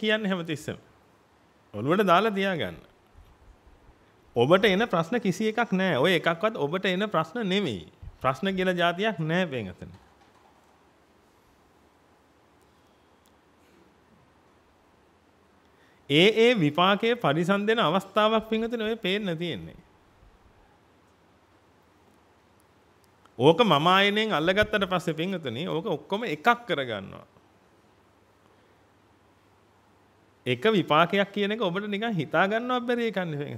කියන්න හැමතිස්සම. ඔළුවට දාලා තියාගන්න. ඔබට එන ප්‍රශ්න කිසි එකක් නෑ. ඔය එකක්වත් ඔබට එන ප්‍රශ්න නෙමෙයි. ප්‍රශ්න කියලා જાතියක් නෑ වෙනතන. ඒ ඒ විපාකයේ පරිසම් දෙන අවස්ථාවක් පින්වතුනි ඔය පේන්න තියෙන්නේ. ඕක මම ආයෙනෙන් අල්ලගත්තට පස්සේ පින්වතුනි ඕක ඔක්කොම එකක් කරගන්නවා. එක විපාකයක් කියන එක ඔබට නිකන් හිතා ගන්නවත් බැරි එකක් නෙවෙයි.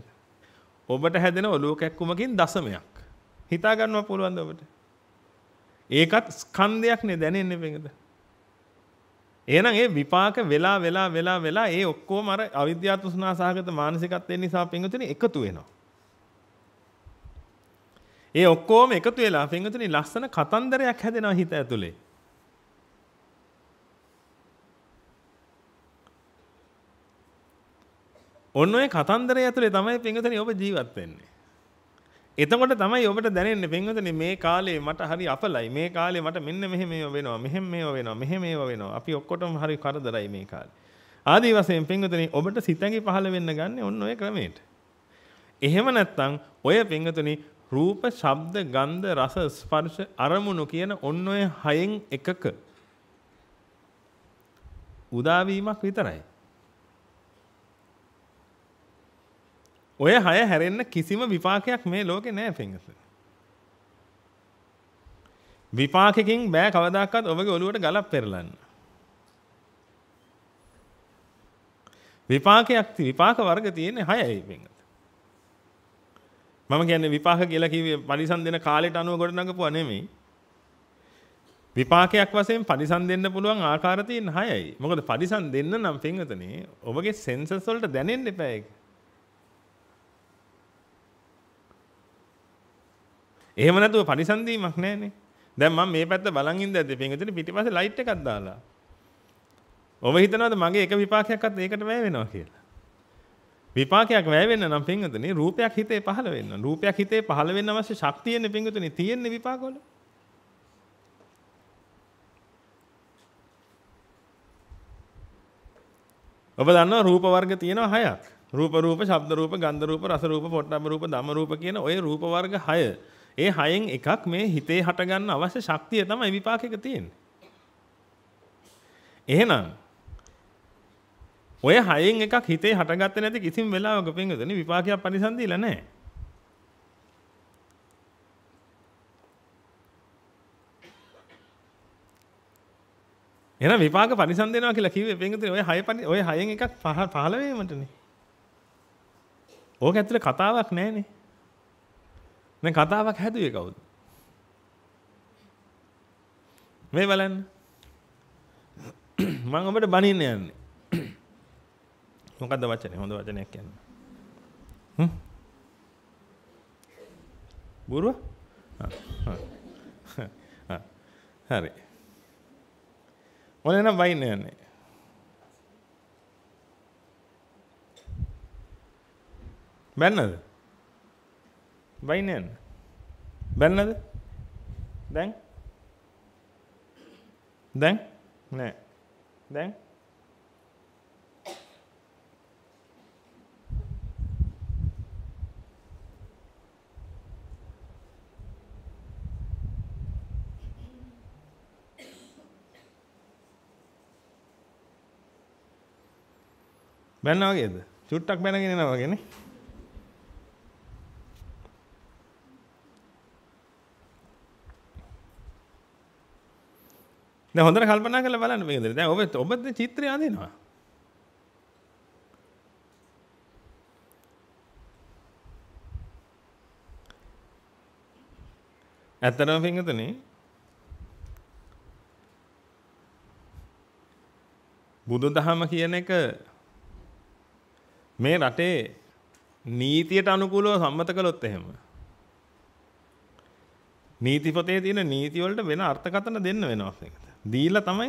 ඔබට හැදෙන ඔලුව කැක්කුමකින් දශමයක්. හිතා ගන්නව පුළුවන්ද ඔබට? ඒකත් ස්කන්ධයක් නේ දැනෙන්නේ වෙනද? එහෙනම් ඒ විපාක වෙලා වෙලා වෙලා වෙලා ඒ ඔක්කොම අර අවිද්‍යාව තෘෂ්ණාසහගත මානසිකත්වයෙන් නිසා පින්විතනේ එකතු වෙනවා. ඒ ඔක්කොම එකතු වෙලා පින්විතනේ ලස්සන කතන්දරයක් හැදෙනවා හිත ඇතුලේ. ඔන්න ඔය කතන්දරය ඇතුලේ තමයි පින්වතනි ඔබ ජීවත් වෙන්නේ. එතකොට තමයි ඔබට දැනෙන්නේ පින්වතනි මේ කාලේ මට හරි අපලයි. මේ කාලේ මට මෙන්න මෙහෙම මේව වෙනවා. මෙහෙම මේව වෙනවා. මෙහෙම මේව වෙනවා. අපි ඔක්කොටම හරි කරදරයි මේ කාලේ. ආදී වශයෙන් පින්වතනි ඔබට සිතැඟි පහළ වෙන්න ගන්න ඔන්න ඔය ක්‍රමයට. එහෙම නැත්නම් ඔය පින්වතනි රූප, ශබ්ද, ගන්ධ, රස, ස්පර්ශ, අරමුණු කියන ඔන්න ඔය හයෙන් එකක උදාවීමක් විතරයි. ඔය හය හැරෙන්න කිසිම විපාකයක් මේ ලෝකේ නෑ පිංගස. විපාකකින් බෑ කවදාකවත් ඔබගේ ඔළුවට ගලක් පෙරලන්න. විපාකයක් විපාක වර්ග තියෙන්නේ හයයි පිංගස. මම කියන්නේ විපාක කියලා කිව්වේ පරිසම් දෙන කාලයට අනුව ගොඩනගපුවා නෙමෙයි. විපාකයක් වශයෙන් පරිසම් දෙන්න පුළුවන් ආකාර තියෙන හයයි. මොකද පරිසම් දෙන්න නම් පින්වතනේ ඔබගේ සෙන්සර්ස් වලට දැනෙන්න එපා ඒක. එහෙම නැතුව පරිසන්දීමක් නැහනේ. දැන් මම මේ පැත්ත බලන් ඉඳද්දී පින්විතනේ පිටිපස්සේ ලයිට් එකක් දාලා. ඔබ හිතනවාද මගේ එක විපාකයක්වත් ඒකට වැය වෙනවා කියලා? විපාකයක් වැය වෙන්න නම් පින්විතනේ රූපයක් හිතේ පහළ වෙන්න. රූපයක් හිතේ පහළ වෙන්න අවශ්‍ය ශක්තියනේ පින්විතනේ තියෙන්නේ විපාකවල. ඔබ දන්නවා රූප වර්ග තියෙනවා හයක්. රූප රූප, ශබ්ද රූප, ගන්ධ රූප, රස රූප, පොට්ටබ්බ රූප, ධම්ම රූප කියන ওই රූප වර්ග 6. ඒ හයෙන් එකක් මේ හිතේ හටගන්න අවශ්‍ය ශක්තිය තමයි විපාකයක තියෙන්නේ. එහෙනම් ඔය හයෙන් එකක් හිතේ හටගත්තේ නැති කිසිම වෙලාවක පින්වතුනි විපාකයක් පරිසම් දීලා නැහැ. එහෙනම් විපාක පරිසම් දෙනවා කියලා කිව්වේ පින්වතුනි ඔය හය ඔය හයෙන් එකක් පහළ වීමටනේ. ඕක ඇතුලේ කතාවක් නැහැනේ. දැන් කතාවක් හැදුවේ කවුද? මේ බලන්න. මම ඔබට බනින්න යන්නේ. මොකද්ද වචනේ? හොඳ වචනයක් කියන්න. හ්ම්. බොරුව? හරි. ඔන්න නම් වයින් යන්නේ. බැන්නද? වයින් යන්න. බැන්නද? දැන් දැන් නෑ. දැන් බැන්න වගේද? චුට්ටක් බැනගෙන යනවා වගේනේ. දැන් හොඳට කල්පනා කරලා බලන්න මේකද දැන් ඔබ ඔබ චිත්‍රය අඳිනවා ඇත්තටම පින්වතුනි බුදුදහම කියන එක මේ රටේ නීතියට අනුකූලව සම්මත කළොත් එහෙම නීති පොතේ තියෙන නීති වලට වෙන අර්ථකථන දෙන්න වෙනවා ඒකට. දීලා තමයි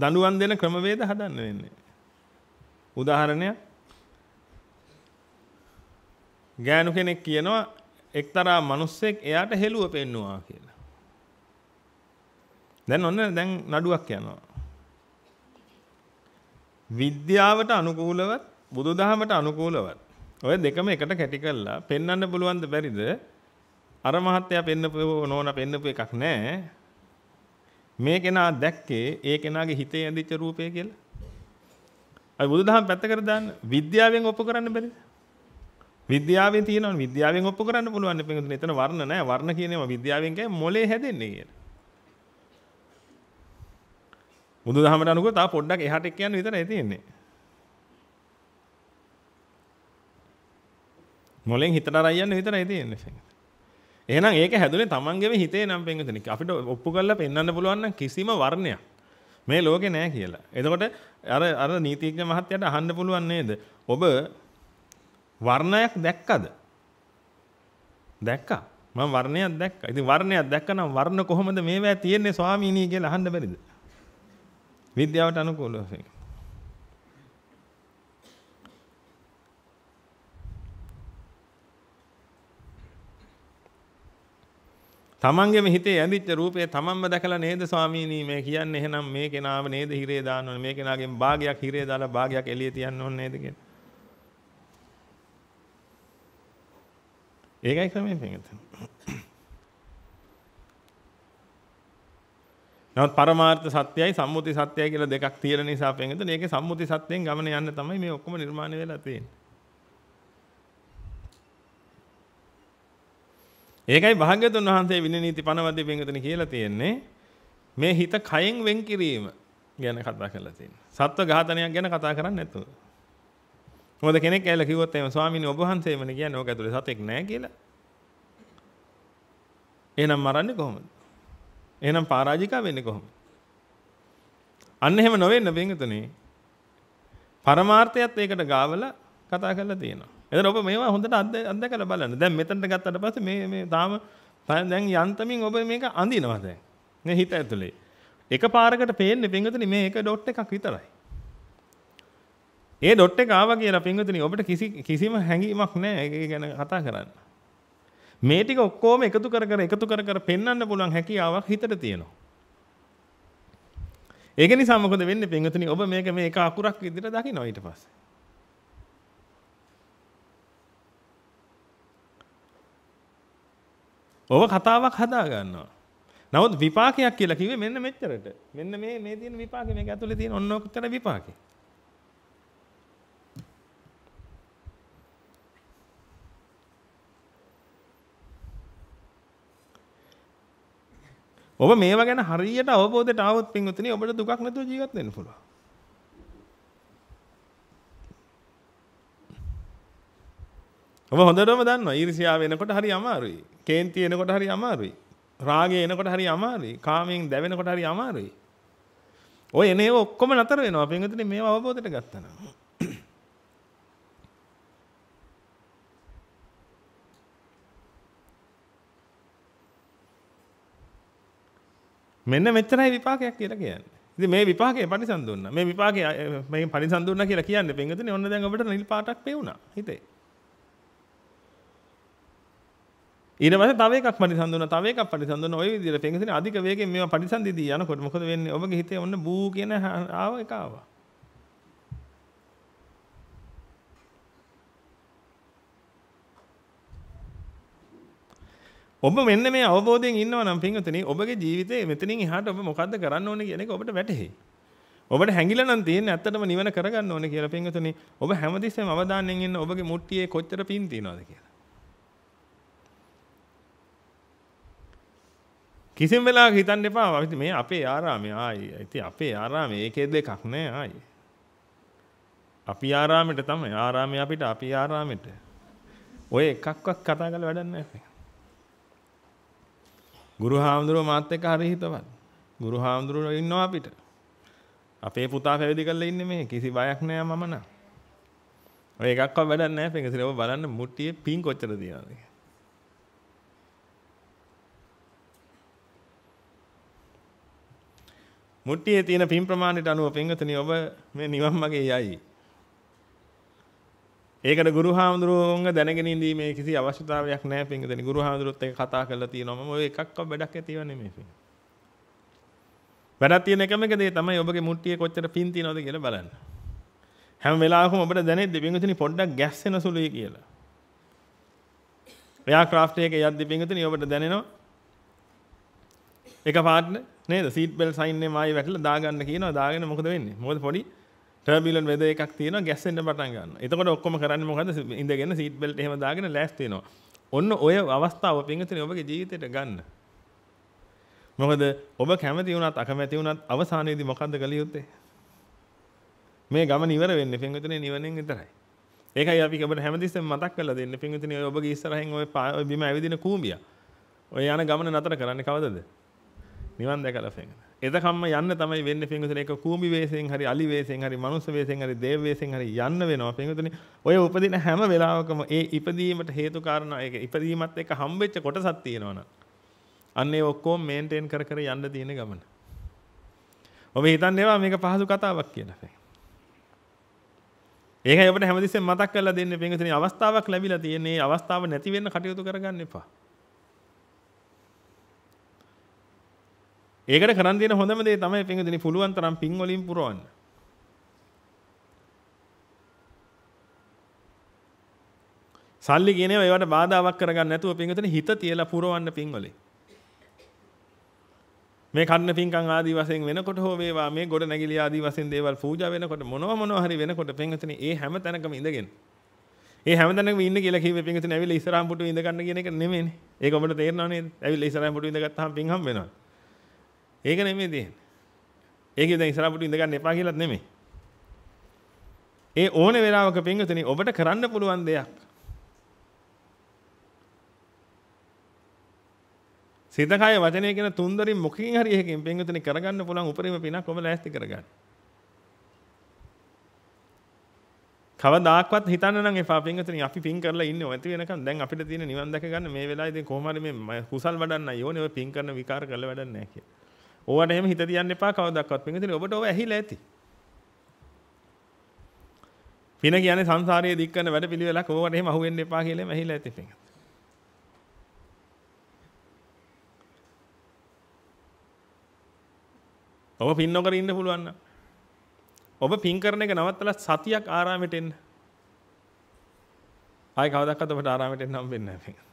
දඬුවම් දෙන ක්‍රමවේද හදන්න වෙන්නේ. උදාහරණයක් ගෑනු කෙනෙක් කියනවා එක්තරා මිනිස්සෙක් එයාට හෙළුව පෙන්නවා කියලා. දැන් ඔන්න දැන් නඩුවක් යනවා. විද්‍යාවට අනුකූලවත් බුදුදහමට අනුකූලවත් ඔය දෙකම එකට කැටි කළා පෙන්වන්න පුළුවන්ද බැරිද? අර මහත්තයා පෙන්නපු නෝනා පෙන්නපු එකක් නෑ. මේ කෙනා දැක්කේ ඒ කෙනාගේ හිතේ ඇඳිච්ච රූපය කියලා. අපි බුදුදහම පැත්තකට දාන්න විද්‍යාවෙන් ඔප්පු කරන්න බැරිද? විද්‍යාවෙන් තියෙනවනේ විද්‍යාවෙන් ඔප්පු කරන්න පුළුවන් නේ පිටුනේ. එතන වර්ණ නෑ. වර්ණ කියන ඒවා විද්‍යාවෙන් කියන්නේ මොලේ හැදෙන්නේ කියලා. බුදුදහමට අනුකූලව තා පොඩ්ඩක් එහාට කියන්න විතරයි තියෙන්නේ. මොලෙන් හිතට අරයන් විතරයි තියෙන්නේ. එහෙනම් ඒක හැදුනේ තමන්ගේම හිතේ නම් පෙන්වතන අපිට ඔප්පු කරලා පෙන්වන්න පුළුවන් කිසිම වර්ණයක් මේ ලෝකේ නැහැ කියලා. එතකොට අර අර නීතිඥ මහත්තයාට අහන්න පුළුවන් නේද? ඔබ වර්ණයක් දැක්කද? දැක්කා. මම වර්ණයක් දැක්කා. ඉතින් වර්ණයක් දැක්කනම් වර්ණ කොහොමද මේවා තියෙන්නේ ස්වාමීනි කියලා අහන්න බැරිද? විද්‍යාවට අනුකූලව. තමන්ගේම හිතේ ඇඳිච්ච රූපේ තමන්ම දැකලා නේද ස්වාමීනි මේ කියන්නේ එහෙනම් මේ කෙනාව නේද හිරේ දාන්න ඕනේ මේ කෙනාගෙන් භාගයක් හිරේ දාලා භාගයක් එළිය තියන්න ඕනේ නේද කියලා. ඒකයි ක්‍රමය පිටත. නමුත් පරමාර්ථ සත්‍යයි සම්මුති සත්‍යයි කියලා දෙකක් තියෙන නිසා පෙන්ගත මේකේ සම්මුති සත්‍යයෙන් ගමන යන්න තමයි මේ ඔක්කොම නිර්මාණය වෙලා තියෙන්නේ. ඒකයි භාග්‍යතුන් වහන්සේ විනීති පනවදී පින්විතනේ කියලා තියෙන්නේ මේ හිත කයෙන් වෙන් කිරීම ගැන කතා කරලා තියෙන්නේ. සත්ව ඝාතනයක් ගැන කතා කරන්නේ නැතුව. මොකද කෙනෙක් ඇවිල්ලා කිව්වොත් එහෙම ස්වාමීනි ඔබ වහන්සේමනේ කියන්නේ ඕක ඇතුලේ සතෙක් නැහැ කියලා. එහෙනම් මරන්නේ කොහොමද? එහෙනම් පරාජිකා වෙන්නේ කොහොමද? අන්න එහෙම නොවෙන්න බින්දුතුනේ. පරමාර්ථයත් ඒකට ගාවලා කතා කරලා තියෙනවා. එතන ඔබ මේවා හොඳට අත්දකලා බලන්න. දැන් මෙතනට ගත්තට පස්සේ මේ මේ තාම දැන් යන්තමින් ඔබ මේක අඳිනවා දැන්. මේ හිත ඇතුලේ. එක පාරකට පේන්නේ පින්විතනි මේ එක ඩොට් එකක් විතරයි. ඒ ඩොට් එක ආවා කියලා පින්විතනි ඔබට කිසි කිසිම හැඟීමක් නැහැ ඒක ගැන කතා කරන්න. මේ ටික ඔක්කොම එකතු කර කර එකතු කර කර පෙන්වන්න පුළුවන් හැකියාවක් හිතට තියෙනවා. ඒක නිසා මොකද වෙන්නේ පින්විතනි ඔබ මේක මේ එක අකුරක් විදිහට දකිනවා ඊට පස්සේ. ඕව කතාවක් හදා ගන්නවා. නමුත් විපාකයක් කියලා කිව්වේ මෙන්න මෙච්චරට. මෙන්න මේ මේ තියෙන විපාකේ මේක ඇතුලේ තියෙන ඔන්න ඔක්තර විපාකේ. ඔබ මේවා ගැන හරියට අවබෝධයට ආවොත් පින්වතුනි ඔබට දුකක් නැතුව ජීවත් වෙන්න පුළුවන්. ඔබ හොඳටම දන්නවා ඊර්ෂ්‍යාව එනකොට හරි අමාරුයි. කේන්ති එනකොට හරි අමාරුයි. රාගය එනකොට හරි අමාරුයි. කාමයෙන් දැවෙනකොට හරි අමාරුයි. ඔය එනේ ඔක්කොම නතර වෙනවා. පින්විතනේ මේව අවබෝධයට ගත්තා නම්. මෙන්න මෙච්චරයි විපාකයක් කියලා කියන්නේ. ඉතින් මේ විපාකේ පරිසම් දුන්නා. මේ විපාකේ මේ පරිසම් දුන්නා කියලා කියන්නේ පින්විතනේ ඔන්න දැන් ඔබට නිල් පාටක් පෙවුනා. හිතේ. ඊනවස තවයක් පරිසඳන තවයක් පරිසඳන ඔය විදිහට පෙඟසින අධික වේගයෙන් මේවා පරිසඳෙදී යනකොට මොකද වෙන්නේ? ඔබගේ හිතේ ඔන්න බූ කියන ආව එක ආවා. ඔබ මෙන්න මේ අවබෝධයෙන් ඉන්නවා නම් පින්වතුනි ඔබගේ ජීවිතේ මෙතනින් එහාට ඔබ මොකද්ද කරන්න ඕනේ කියන එක ඔබට වැටහෙයි. ඔබට හැංගිලා නම් තියෙන්නේ ඇත්තටම නිවන කරගන්න ඕනේ කියලා පින්වතුනි ඔබ හැමතිස්සෙම අවධානයෙන් ඉන්න ඔබගේ මුට්ටියේ කොච්චර පින් තියනවද කියලා. කිසිම වෙලා හිතන්න එපා මේ අපේ ආරාමය ආයි ඇති අපේ ආරාමය ඒකේ දෙකක් නෑ ආයි. අපි ආරාමෙට තමයි ආරාමය අපිට අපි ආරාමෙට. ඔය එකක්වත් කතා කරලා වැඩක් නෑ. ගුරු හාමුදුරුව මාත් එක්ක හරි හිතවත්. ගුරු හාමුදුරුවෝ ඉන්නවා අපිට. අපේ පුතා පැවිදි කරලා ඉන්නේ මේ කිසි බයක් නෑ මම නම්. ඔය එකක්වත් වැඩක් නෑ පිටින් ඔය බලන්න මුට්ටියේ පින් කොච්චර තියනවද කියලා. මුට්ටියේ තියෙන පින් ප්‍රමාණයට අනුව පින්වතනි ඔබ මේ නිවන් මාගේ යයි. ඒකට ගුරු හාමුදුරුවෝන්ව දැනගෙන ඉඳීමේ කිසි අවශ්‍යතාවයක් නැහැ පින්වතනි. ගුරු හාමුදුරුවොත් එක්ක කතා කරලා තියෙනවා මම ඔය එකක්වත් වැඩක් ඇතිව නෙමෙයි පින්වතනි. වැඩක් තියෙන එකම එක දේ තමයි ඔබගේ මුට්ටියේ කොච්චර පින් තියෙනවද කියලා බලන්න. හැම වෙලාවකම ඔබට දැනෙද්දි පින්වතනි පොඩ්ඩක් ගැස්සෙන සුළුයි කියලා. එයා ක්‍රාෆ්ට් එකේ යද්දි පින්වතනි ඔබට දැනෙනවා එක පාටනේ නේද සීට් බෙල් සයින් එක මායි වැටලා දාගන්න කියනවා දාගෙන මොකද වෙන්නේ මොකද පොඩි ටර්බියුලන්ට් වෙදර් එකක් තියෙනවා ගැස්සෙන්න පටන් ගන්නවා එතකොට ඔක්කොම කරන්නේ මොකද ඉඳගෙන සීට් බෙල්ට් එහෙම දාගෙන ලෑස්ති වෙනවා ඔන්න ඔය අවස්ථාව පින්විතනේ ඔබගේ ජීවිතයට ගන්න මොකද ඔබ කැමති වුණත් අකමැති වුණත් අවසානයේදී මොකද්ද කළ යුත්තේ මේ ගමන ඉවර වෙන්නේ පින්විතනේ නිවනෙන් විතරයි ඒකයි අපි ඔබට හැමතිස්සෙම මතක් කරලා දෙන්නේ පින්විතනේ ඔබගේ ඉස්සරහින් ඔය බිම ඇවිදින කූඹියා ඔය යන ගමන නතර කරන්නේ කවදද නිවන් දැකලා පින්වතුනි. එදකම්ම යන්න තමයි වෙන්නේ පින්වතුනි. ඒක කූඹි වේසෙන් හරි අලි වේසෙන් හරි මනුස්ස වේසෙන් හරි දේව වේසෙන් හරි යන්න වෙනවා පින්වතුනි. ඔය උපදින හැම වෙලාවකම ඒ ඉපදීමට හේතු කාරණා ඒක ඉපදීමත් එක්ක හම්බෙච්ච කොටසක් තියෙනවනම් අන්න ඒ ඔක්කොම මේන්ටේන් කර කර යන්න තියෙන ගමන. ඔබ හිතන්නේවා මේක පහසු කතාවක් කියලා පින්වතුනි. ඒක ඔබට හැමතිස්සෙම මතක් කරලා දෙන්න පින්වතුනි අවස්ථාවක් ලැබිලා තියෙන මේ අවස්ථාව නැති වෙන්න කටයුතු කරගන්න එපා. ඒකට කරන් දෙන හොඳම දේ තමයි පින්වදිනේ පුළුවන් තරම් පින් වලින් පුරවන්න. සල්ලි කියන ඒවා ඒවට බාධාවක් කරගන්න නැතුව පින්වදිනේ හිත තියලා පුරවන්න පින් වලින්. මේ කන්න පින්කම් ආදී වශයෙන් වෙනකොට හෝ වේවා මේ ගොඩ නැගිලි ආදී වශයෙන් දේවල් පූජා වෙනකොට මොනවා මොනවා හරි වෙනකොට පින්වදිනේ ඒ හැම තැනකම ඉඳගෙන ඒ හැම තැනකම ඉන්න කියලා කිව්වේ පින්වදිනේ ඇවිල්ලා ඉස්සරහම් පුටුවේ ඉඳ ගන්න කියන එක නෙමෙයිනේ. ඒක ඔබට තේරෙනව නේද? ඇවිල්ලා ඉස්සරහම් පුටුවේ ඉඳගත්තාම පින් හම් වෙනවා. ඒක නෙමෙයි තියෙන්නේ ඒකේ දැන් ඉස්සරහට ඉඳගන්න එපා කියලාත් නෙමෙයි ඒ ඕනේ වෙලාවක පින්විතනි ඔබට කරන්න පුළුවන් දෙයක් සිත කය වචනය කියන තුන්දරින් මොකකින් හරි එකකින් පින්විතනි කරගන්න පුළුවන් උපරිම පිනක් ඔබ ලෑස්ති කරගන්න. කවදාක්වත් හිතන්න නම් එපා පින්විතනි අපි පින් කරලා ඉන්නේ ඔයත් වෙනකන් දැන් අපිට තියෙන නිවන් දැක ගන්න මේ වෙලාවේදී කොහොම හරි මේ කුසල් වඩන්න ඕනේ ඔය පින් කරන විකාර කරලා වැඩක් නැහැ කියලා. ඕවට එහෙම හිත තියන්න එපා කවදාවත් පින්විතනේ ඔබට ඔබ ඇහිලා ඇති. පින කියන්නේ සංසාරයේ දික් කරන වැඩ පිළිවෙලක් ඕවට එහෙම අහුවෙන්න එපා කියලා ඇහිලා ඇති පින්විත. ඔබ පින් නොකර ඉන්න පුළුවන් නම් ඔබ පින් කරන එක නවත්තලා සතියක් ආරාමෙට එන්න. ආයි කවදාවත් ඔබට ආරාමෙට එන්න හම්බෙන්නේ නැහැ පින්විත.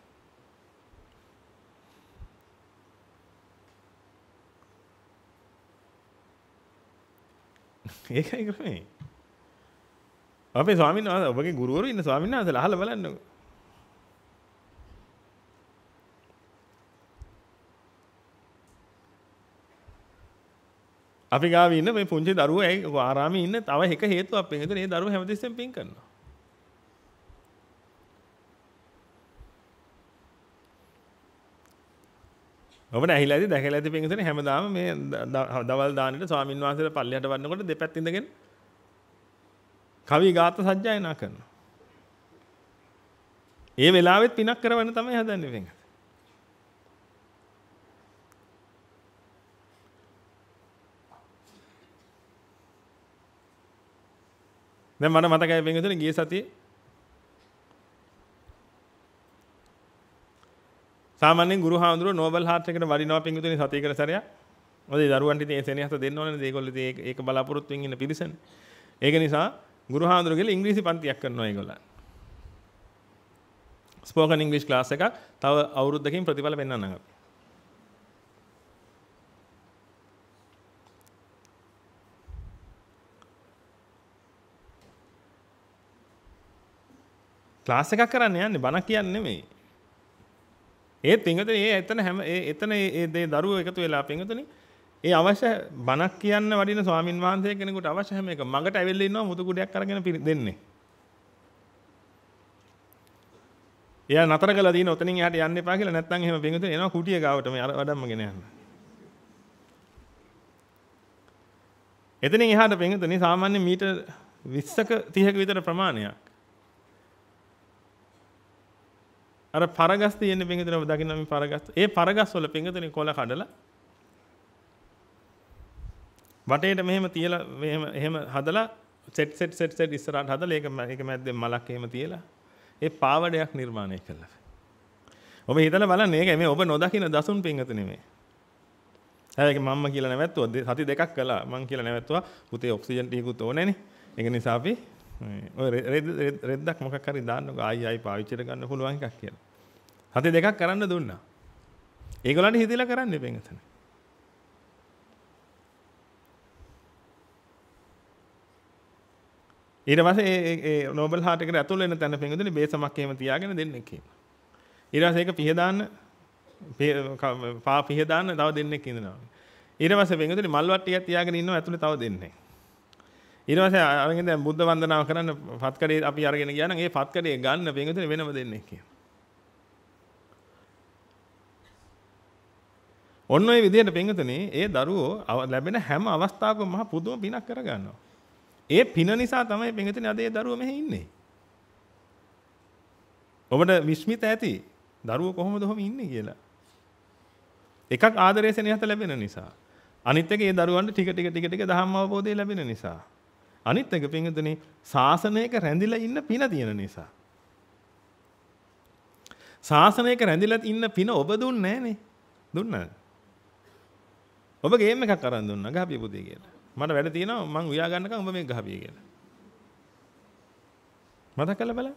ඒකයි කරන්නේ. අපේ ස්වාමීන් වහන්සේ ඔබගේ ගුරුවරු ඉන්න ස්වාමීන් වහන්සේලා අහලා බලන්නකෝ. අපි ගාව ඉන්න මේ පුංචි දරුවෝ ඇයි ආරාමේ ඉන්න තව එක හේතුවක් වෙන. ඒ දරුවෝ හැමතිස්සෙම පින් කරනවා. ඔබට ඇහිලා ඇති දැකලා ඇති පින්තුනේ හැමදාම මේ දවල් දානෙට ස්වාමින් වහන්සේලා පල්ලෙහාට වන්නකොට දෙපැත්ත ඉඳගෙන කවි ගාත සජ්ජායනා කරනවා. ඒ වෙලාවෙත් පිනක් කරවන්න තමයි හදන්නේ පින්තුනේ. දැන් මට මතකයි පින්තුනේ ගිය සතියේ සාමාන්‍යයෙන් ගුරු හාමුදුරුවෝ නෝබල් හાર્ට් එකට වඩිනවා පිංගුතුනි සතියකට සැරයක්. මොකද දරුවන්ට ඉතින් ඒ සෙනෙහස දෙන්න ඕනනේ. ඒගොල්ලෝ ඉතින් ඒක බලාපොරොත්තු වෙමින් ඉන්න පිරිසනේ. ඒක නිසා ගුරු හාමුදුරුවෝ කියලා ඉංග්‍රීසි පන්තියක් කරනවා ඒගොල්ලන්. ස්පෝකන් ඉංග්‍රීසි ක්ලාස් එකක් තව අවුරුද්දකින් ප්‍රතිඵල පෙන්වන්න අපි. ක්ලාස් එකක් කරන්න යන්නේ බණ කියන්නේ නෙමෙයි. ඒ පිංගතන ඒ එතන හැම එතන ඒ දරුව එකතු වෙලා පිංගතන ඒ අවශ්‍ය බණක් කියන්න වඩින ස්වාමින් වහන්සේ කෙනෙකුට අවශ්‍ය හැම එක මගට ඇවිල්ලා ඉන්නවා මුතු කුඩයක් අරගෙන දෙන්නේ. එයා නතර කළා දින ඔතනින් එහාට යන්න එපා කියලා නැත්නම් එහෙම බින්දුන එනවා කුටිය ගාවට මේ වඩම්ම ගෙන යන්න. එතනින් එහාට බින්දුනේ සාමාන්‍ය මීටර් 20ක 30ක විතර ප්‍රමාණයක්. අර පරගස් තියෙන පිඟුතුන දකින්න මේ පරගස්. ඒ පරගස් වල පිඟුතුනේ කොළ කඩලා වටේට මෙහෙම තියලා මෙහෙම එහෙම හදලා සෙට් සෙට් සෙට් සෙට් ඉස්සරහට හදලා ඒක ඒක මැද්දේ මලක් එහෙම තියලා ඒ පාවඩයක් නිර්මාණය කළා. ඔබ හිතලා බලන්න මේක මේ ඔබ නොදකින දසුන් පිඟුතුනේ මේ. හැබැයි මම්ම කියලා නැවැත්තුවා සති දෙකක් කළා මං කියලා නැවැත්තුවා පුතේ ඔක්සිජන් ටිකකුත් ඕනේනේ. ඒක නිසා අපි රෙද්දක් මොකක් හරි දාන්නක ආයි ආයි පාවිච්චි කරගන්න පුළුවන් එකක් කියලා. හතේ දෙකක් කරන්න දුන්නා. ඒගොල්ලන්ට හිතලා කරන්න එපෙන් එතන. ඊට පස්සේ ඒ ඒ නොබල් හાર્ට් එකට ඇතුල් වෙන තැන පෙන්වදුනේ බේසමක් එහෙම තියාගෙන දෙන්නෙක් කියලා. ඊට පස්සේ ඒක පිහ දාන්න පා පිහ දාන්න තව දෙන්නෙක් ඉඳනවා. ඊට පස්සේ පෙන්වදුනේ මල් වට්ටියක් තියාගෙන ඉන්නවා ඇතුලේ තව දෙන්නෙක්. ඊනවස අරගෙන දැන් බුද්ධ වන්දනාව කරන්න පත්කඩේ අපි අරගෙන ගියා නම් ඒ පත්කඩේ ගන්න පින්විතනේ වෙනම දෙන්නේ කියලා. ඔන්න ඔය විදිහට පින්විතනේ ඒ දරුවෝ ලැබෙන හැම අවස්ථාවකම මහ පුදුම පිනක් කරගන්නවා. ඒ පින නිසා තමයි පින්විතනේ අද ඒ දරුවෝ මෙහි ඉන්නේ. ඔබට විශ්මිත ඇති දරුවෝ කොහොමද ඔහොම ඉන්නේ කියලා. එකක් ආදරයේ සෙනෙහස ලැබෙන නිසා අනිත් එක ඒ දරුවන්ට ටික ටික ටික ටික දහම් අවබෝධය ලැබෙන නිසා අනිත් එක පින්වතුනි ශාසනයක රැඳිලා ඉන්න පින තියෙන නිසා. ශාසනයක රැඳිලා ඉන්න පින ඔබ දුන්නේ නැහනේ. දුන්නා. ඔබ ගේම් එකක් අරන් දුන්නා ගහපිය පුතේ කියලා. මට වැඩ තියෙනවා මං උයා ගන්නකම් ඔබ මේක ගහපිය කියලා. මතක කළ බලන්න.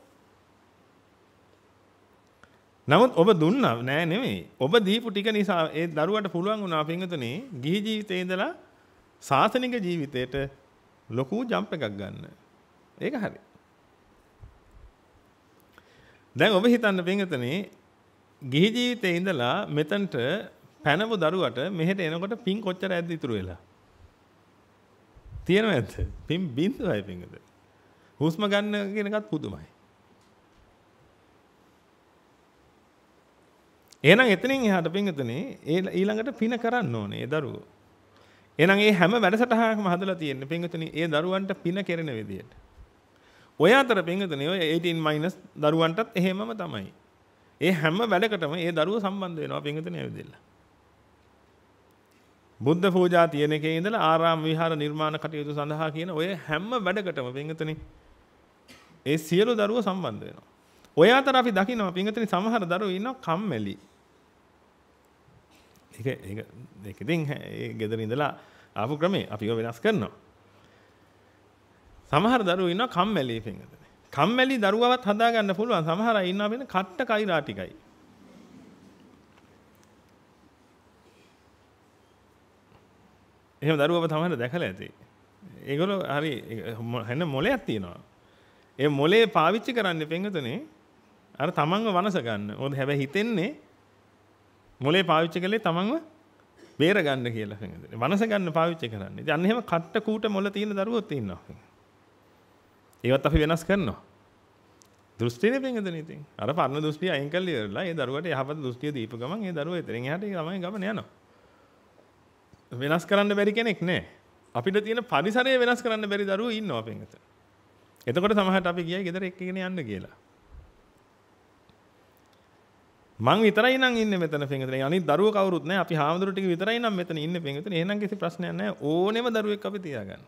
නමුත් ඔබ දුන්නා නෑ නෙමෙයි. ඔබ දීපු ටික නිසා ඒ දරුවට පුළුවන් වුණා පින්වතුනි ගිහි ජීවිතේ ඉඳලා සාසනික ජීවිතයට ලොකු ජම්ප් එකක් ගන්න. ඒක හරි. දැන් ඔබ හිතන්න පින්විතනේ ගිහි ජීවිතේ ඉඳලා මෙතනට පැනපු දරුවට මෙහෙට එනකොට පින් කොච්චර ඇද්ද ඉතුරු වෙලා? තියෙනවද ඇද්ද? පින් බින්දුවයි පින්විත. හුස්ම ගන්න කියන එකත් පුදුමයි. එහෙනම් එතනින් එහාට පින්විතනේ ඊළඟට පින කරන්න ඕනේ ඒ දරුවෝ. එහෙනම් මේ හැම වැඩසටහනක්ම හදලා තියෙන්නේ පින්විතනි ඒ දරුවන්ට පින කෙරෙන විදියට. ඔය අතර පින්විතනි ඔය 18- දරුවන්ටත් එහෙමම තමයි. ඒ හැම වැඩකටම ඒ දරුවෝ සම්බන්ධ වෙනවා පින්විතනි ඇවිදලා. බුද්ධ පූජා තියෙන එකේ ඉඳලා ආරාම විහාර නිර්මාණ කටයුතු සඳහා කියන ඔය හැම වැඩකටම පින්විතනි ඒ සියලු දරුවෝ සම්බන්ධ වෙනවා. ඔය අතර අපි දකිනවා පින්විතනි සමහර දරුවෝ ඉන්නවා කම්මැලි. ඒක ඉතින් ගෙදර ඉඳලා ආපු ක්‍රමේ අපිව වෙනස් කරනවා. සමහර දරුවෝ ඉන්නවා කම්මැලි පිංගතනේ. කම්මැලි දරුවවත් හදාගන්න පුළුවන්. සමහර අය ඉන්නවා වෙන කට්ට කයිරා ටිකයි. එහෙම දරුවව තමයි දැකලා ඇති. ඒගොල්ලෝ හරි හැන මොලයක් තියෙනවා. ඒ මොලේ පාවිච්චි කරන්නේ පිංගතනේ අර තමන්ව වනස ගන්න. මොකද හැබැයි හිතෙන්නේ මොලේ පාවිච්චි කළේ තමන්ව බේර ගන්න කියලා සංගතනේ. මනස ගන්න පාවිච්චි කරන්නේ. ඉතින් අන්න එහෙම කට්ට කූට මොළ තියෙන දරුවෝත් ඉන්නවා. ඒවත් අපි වෙනස් කරනවා. දෘෂ්ටිනේ පින්ගදනේ ඉතින්. අර පරණ දෘෂ්ටි අයින් කරලා ඉවරලා ඒ දරුවට යහපත් දෘෂ්ටිය දීප ගමන් ඒ දරුවා එතනින් එහාට ගමන ගමන යනවා. වෙනස් කරන්න බැරි කෙනෙක් නෑ. අපිට තියෙන පරිසරය වෙනස් කරන්න බැරි දරුවෝ ඉන්නවා පින්ගත. එතකොට සමහරට අපි ගියයි ගෙදර එක්කගෙන යන්න කියලා. මං විතරයි නම් ඉන්නේ මෙතන පින්විතනේ. අනිත් දරුවෝ කවුරුත් නැහැ. අපි හාමුදුරු ටික විතරයි නම් මෙතන ඉන්නේ පින්විතනේ. එහෙනම් කිසි ප්‍රශ්නයක් නැහැ. ඕනෙම දරුවෙක් අපි තියාගන්න.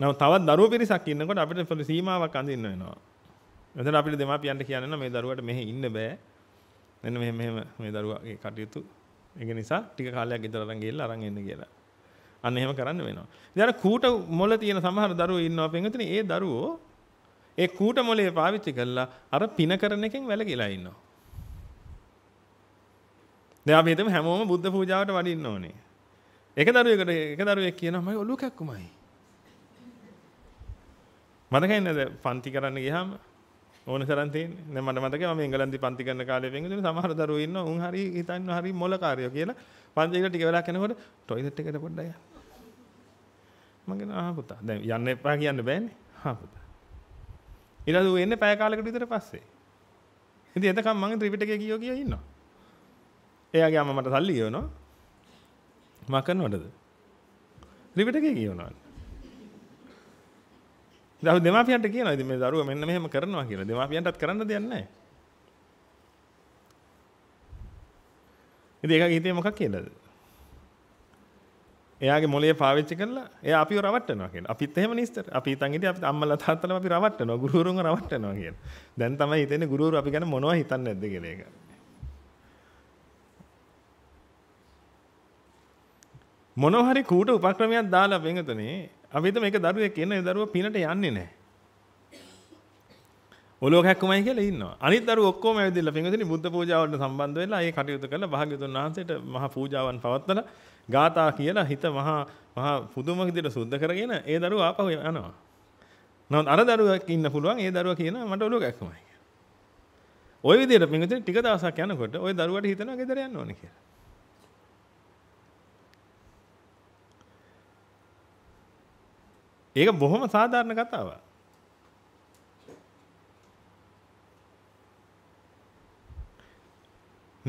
නමුත් තවත් දරුවෝ පිරිසක් ඉන්නකොට අපිට පොඩි සීමාවක් අඳින්න වෙනවා. එතන අපිට දෙමාපියන්ට කියන්න මේ දරුවට මෙහෙ ඉන්න බෑ. මෙන්න මෙහෙම මෙහෙම මේ දරුවාගේ කටයුතු ඒක නිසා ටික කාලයක් ගෙදර අරන් ගිහලා අරන් එන්න කියලා. අන්න එහෙම කරන්න වෙනවා. ඉතින් අර කූට මොළ තියෙන සමහර දරුවෝ ඉන්නවා පින්විතනේ. ඒ දරුවෝ ඒ කූට මොලේ පාවිච්චි කරලා අර පින කරන එකෙන් වැළකීලා ඉන්නවා. දැන් අපි හිතමු හැමෝම බුද්ධ පූජාවට වඩින්න ඕනේ. එක දරුවෙකුට එක දරුවෙක් කියනවා මම ඔලුව කැක්කුමයි. මතකයි නේද පන්ති කරන්න ගියාම ඕන තරම් තියෙන්නේ. දැන් මට මතකයි මම එංගලන්තේ පන්ති කරන කාලේ වෙන්ගුදුනේ සමහර දරුවෝ ඉන්නවා උන් හරි හිතන්නේ හරි මොලකාරයෝ කියලා. පන්ති එකට ටික වෙලා යනකොට টয়ලට් එකට පොඩ්ඩක් යන්න. මම කියනවා ආ පුතා දැන් යන්න එපා කියන්න බෑනේ. ආ පුතා. ඊට පස්සේ ඌ එන්නේ පැය කාලෙකට විතර පස්සේ. ඉතින් එතකම් මම ත්‍රිපිටකය කියෝ කියෝ ඉන්නවා. එයාගේ අම්මා මට සල්ලි කියනවා. මම කරනවටද? ත්‍රිපිටකය කියනවා. දරු දෙමාපියන්ට කියනවා ඉතින් මේ දරුවා මෙන්න මෙහෙම කරනවා කියලා. දෙමාපියන්ටත් කරන්න දෙයක් නැහැ. ඉතින් ඒකගේ හිතේ මොකක් කියලාද? එයාගේ මොලේ පාවිච්චි කරලා එයා අපිව රවට්ටනවා කියන. අපිත් එහෙම නිස්තර. අපි හිතන් ඉඳි අපි අම්මලා තාත්තලා අපි රවට්ටනවා. ගුරුවරුන්ව රවට්ටනවා කියන. දැන් තමයි හිතෙන්නේ ගුරුවරු අපි ගැන මොනවද හිතන්නේ නැද්ද කියලා ඒක. මොනව හරි කූට උපක්‍රමයක් දාලා වෙනතනේ අපිට මේක දරුවෙක් කියන ඒ දරුවා පිනට යන්නේ නැහැ. ඔලුව කැක්කමයි කියලා ඉන්නවා. අනිත් දරුවෝ ඔක්කොම ඇවිදලා පින්විතනි බුද්ධ පූජාවලට සම්බන්ධ වෙලා ඒ කටයුතු කරලා භාග්‍යවතුන් වහන්සේට මහා පූජාවන් පවත්වලා ගාථා කියලා හිත මහා මහා පුදුම විදිහට සුද්ධ කරගෙන ඒ දරුවා ආපහු යනවා. නමුත් අර දරුවෙක් ඉන්න පුළුවන් ඒ දරුවා කියනවා මට ඔලුව ගැක්කමයි. ওই විදිහට මිනිතුන් ටික දවසක් යනකොට ওই දරුවාට හිතනවා ගෙදර යන්න ඕනේ කියලා. ඒක බොහොම සාධාරණ කතාවක්.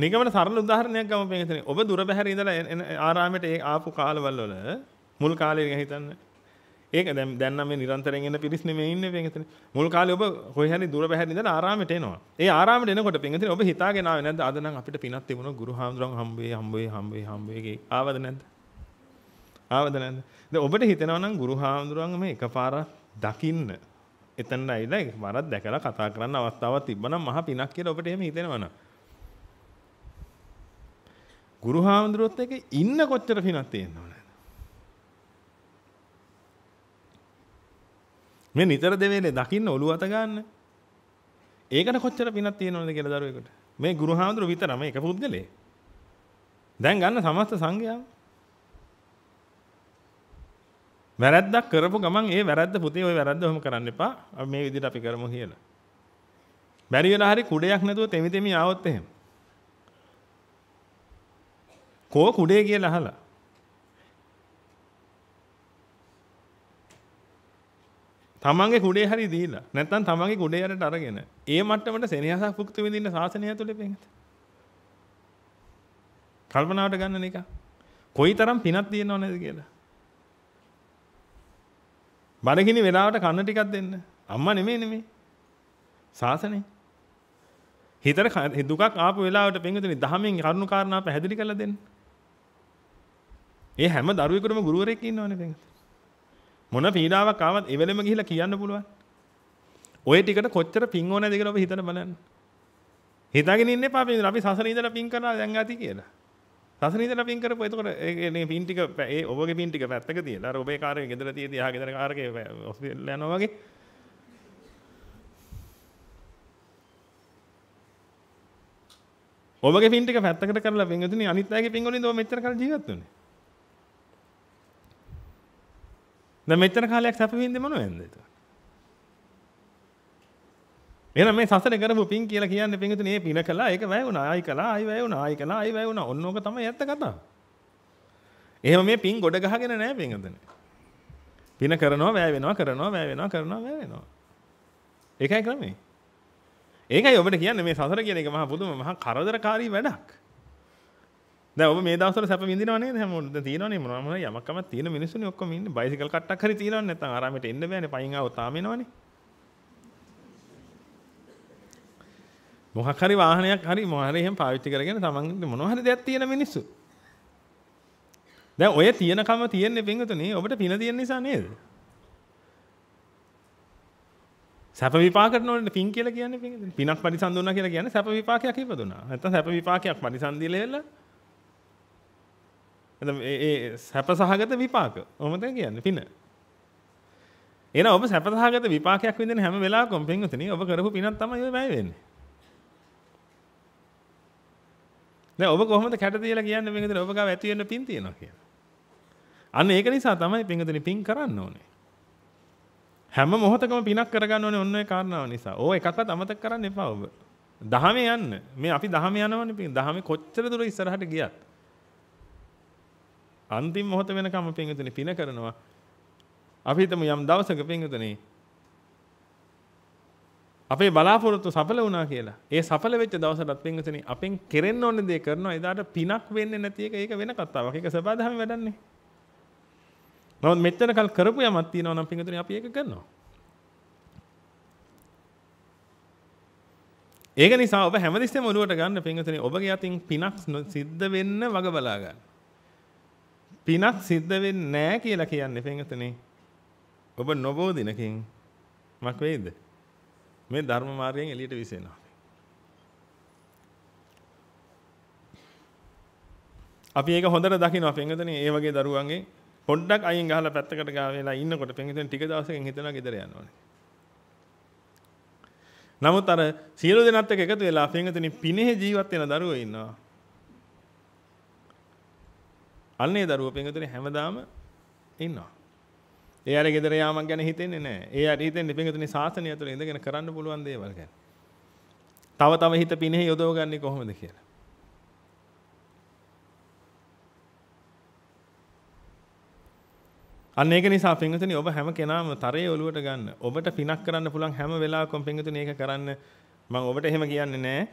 නිගමන සරල උදාහරණයක් ගම පේතන ඔබ දුර බැහැර ඉඳලා ආරාමයට ඒ ආපු කාලවල වල මුල් කාලේ ගැන හිතන්න. ඒක දැන් දැන් නම් මේ නිරන්තරයෙන් එන පිරිස් නෙමෙයි ඉන්නේ පේතන. මුල් කාලේ ඔබ කොහේ හරි දුර බැහැර ඉඳලා ආරාමයට එනවා. ඒ ආරාමයට එනකොට පේතන ඔබ හිතාගෙන ආවේ නැද්ද අද නම් අපිට පිනක් තිබුණා ගුරු හාමුදුරන් හම්බේ හම්බේ හම්බේ හම්බේ ආවද නැද්ද? ආවද නැද්ද? දැන් ඔබට හිතෙනවා නම් ගුරු හාමුදුරන් මේ එකපාරක් දකින්න එතන ඇවිල්ලා එකපාරක් දැකලා කතා කරන්න අවස්ථාවක් තිබ්බනම් මහ පිනක් කියලා ඔබට එහෙම හිතෙනවා නේද? ගුරු හාමුදුරුවොත් එක ඉන්න කොච්චර පිනක් තියෙන්න ඕනද? මේ නිතර දෙවෙලේ දකින්න ඔළුව අත ගන්න. ඒකට කොච්චර පිනක් තියෙනවද කියලා දරුවෙකුට. මේ ගුරු හාමුදුරුව විතරම එක පුද්ගලයෙක්. දැන් ගන්න සමස්ත සංඝයා වැරද්දක් කරපු ගමන් ඒ වැරද්ද පුතේ ওই වැරද්ද ඔහොම කරන්න එපා. අපි මේ විදිහට අපි කරමු කියලා. බැරි වෙලා හරි කුඩයක් නැතුව තෙමි තෙමි ආවොත් එහෙම. කෝ කුඩේ කියලා අහලා. තමන්ගේ කුඩේ හරි දීලා නැත්නම් තමන්ගේ කුඩේ යනට අරගෙන ඒ මට්ටමට සෙනෙහසක් භුක්ති විඳින්න සාසනය ඇතුලේ පෙන්නත. කල්පනාවට ගන්න එක. කොයිතරම් පිනක් තියෙනව නේද කියලා. බඩගිනි වෙලාවට කන්න ටිකක් දෙන්න. අම්මා නෙමෙයි නෙමෙයි. සාසනේ. හිතර දුකක් ආපු වෙලාවට පෙන්විතනි දහමෙන් කරුණු කාරණා පැහැදිලි කරලා දෙන්න. ඒ හැම දරුවෙකුටම ගුරුවරයෙක් ඉන්නවනේ දැන්. මොන පීඩාවක් ආවත් එවෙලෙම ගිහිල්ලා කියන්න පුළුවන්. ඔය ටිකට කොච්චර පිං ඕනද කියලා ඔබ හිතන බලන්න. හිතාගෙන ඉන්න එපා පින් අපි සසන ඉඳලා පිං කරනවා දැන් ඇති කියලා. සසන ඉඳලා පිං කරපුවා එතකොට ඒ පින් ටික ඒ ඔබගේ පින් ටික පැත්තක තියලා අර ඔබේ කාර්යයේ ගෙදර තියදී ආ ගෙදර කාර්යයේ හොස්පිටල් යනවා වගේ ඔබගේ පින් ටික පැත්තකට කරලා පින් යතුනේ අනිත් අයගේ පින් වලින් ඔබ මෙච්චර කල් ජීවත් වුනේ. දැන් මෙච්චර කාලයක් සැප විඳින්නේ මොනවෙන්ද ඒතකොට? එහෙනම් මේ සසරේ කරපු පින් කියලා කියන්නේ පින්තුනේ මේ පින කළා ඒක වැය වුණා ආයි කළා ආයි වැය වුණා ආයි කළා ආයි වැය වුණා ඔන්න ඕක තමයි ඇත්ත කතාව. එහෙම මේ පින් ගොඩ ගහගෙන නැහැ පින්තුනේ. පින කරනවා වැය වෙනවා කරනවා වැය වෙනවා කරනවා වැය වෙනවා. ඒකයි ක්‍රමේ. ඒකයි ඔබට කියන්නේ මේ සසර කියන එක මහා පුදුම මහා කරදරකාරී වැඩක්. දැන් ඔබ මේ දවස්වල සැප විඳිනව නේද හැමෝටම තියෙනවනේ මොනවා මොනවා යමක්කම තියෙන මිනිස්සුනේ ඔක්කොම ඉන්නේ බයිසිකල් කට්ටක් හරි තියෙනවනේ නැත්නම් ආරාමයට එන්න බෑනේ පයින් ආව තාම එනවනේ මොකක් හරි වාහනයක් හරි මොනවා හරි එහෙම පාවිච්චි කරගෙන තමන්ගේ මොනවා හරි දෙයක් තියෙන මිනිස්සු දැන් ඔය තියෙනකම තියෙන්නේ පින්වතුනේ ඔබට පින තියෙන නිසා නේද සැප විපාකට නෝනේ පින් කියලා කියන්නේ පිනක් පරිසම් දුන්නා කියලා කියන්නේ සැප විපාකයක් ඉපදුනා නැත්නම් සැප විපාකයක් පරිසම් දීලා ඒ සැප සහගත විපාක ඔමත කියන්න පින. එන ඔබ සැප සහගත විපාකයක් විඳින හැම වෙලාවකම පින්වතුනි ඔබ කරපු පිනක් තමයි ඔය වැය වෙන්නේ. දැන් ඔබ කොහොමද කැට තියලා කියන්නේ පින්වතුනි ඔබ ගාව ඇති වෙන පින් තියනවා කියලා. අන්න ඒක නිසා තමයි පින්වතුනි පින් කරන්න ඕනේ. හැම මොහොතකම පිනක් කරගන්න ඕනේ ඔන්න ඔය කාරණාව නිසා. ඕ එකක්වත් අමතක කරන්න එපා ඔබ. දහමේ යන්න. මේ අපි දහමේ යනවනේ පින්. දහමේ කොච්චර දුර ඉස්සරහට ගියත් අන්තිම මොහොත වෙනකම් පින්විතනේ පින කරනවා. අපි හිතමු යම් දවසක පින්විතනේ අපේ බලාපොරොත්තු සඵල වුණා කියලා. ඒ සඵල වෙච්ච දවසටත් පින්විතනේ අපෙන් කෙරෙන්න ඕන දේ කරනවා. එදාට පිනක් වෙන්නේ නැති එක ඒක වෙන කතාවක්. ඒක සබදාහම වැඩන්නේ. නමුත් මෙච්චර කල් කරපු යමක් තියෙනවා නම් පින්විතනේ අපි ඒක කරනවා. ඒක නිසා ඔබ හැමතිස්සෙම ඔලුවට ගන්න පින්විතනේ ඔබගේ අතින් පිනක් සිද්ධ වෙන්න වග බලා ගන්න. පිනක් සිද්ධ වෙන්නේ නැහැ කියලා කියන්නේ පෙන්වතනේ. ඔබ නොබෝ දිනකින් මක් වෙයිද? මේ ධර්ම මාර්ගයෙන් එළියට විසෙනවා. අපි ඒක හොඳට දකිනවා පෙන්වතනේ ඒ වගේ දරුවන්ගේ පොඩ්ඩක් අයින් ගහලා පැත්තකට ගාවෙලා ඉන්නකොට පෙන්වතනේ ටික දවසකින් හිතනවා ගෙදර යනවානේ. නමුත් අර සියලු දෙනාත් එක්ක එකතු වෙලා පෙන්වතනේ පිනේ ජීවත් වෙන දරුවෝ ඉන්නවා. අන්නේ දරුව පිංගුතුනේ හැමදාම ඉන්නවා. ඒ අර ගෙදර යාමක් ගැන හිතෙන්නේ නැහැ. ඒ අර හිතෙන්නේ පිංගුතුනේ ශාසනය තුළ ඉඳගෙන කරන්න පුළුවන් දේවල් ගැන. තව තව හිත පිනෙහි යොදවගන්නේ කොහොමද කියලා. අන්න ඒක නිසා පිංගුතුනි ඔබ හැම කෙනාම තරයේ ඔලුවට ගන්න. ඔබට පිනක් කරන්න පුළුවන් හැම වෙලාවකම පිංගුතුනි ඒක කරන්න. මම ඔබට එහෙම කියන්නේ නැහැ.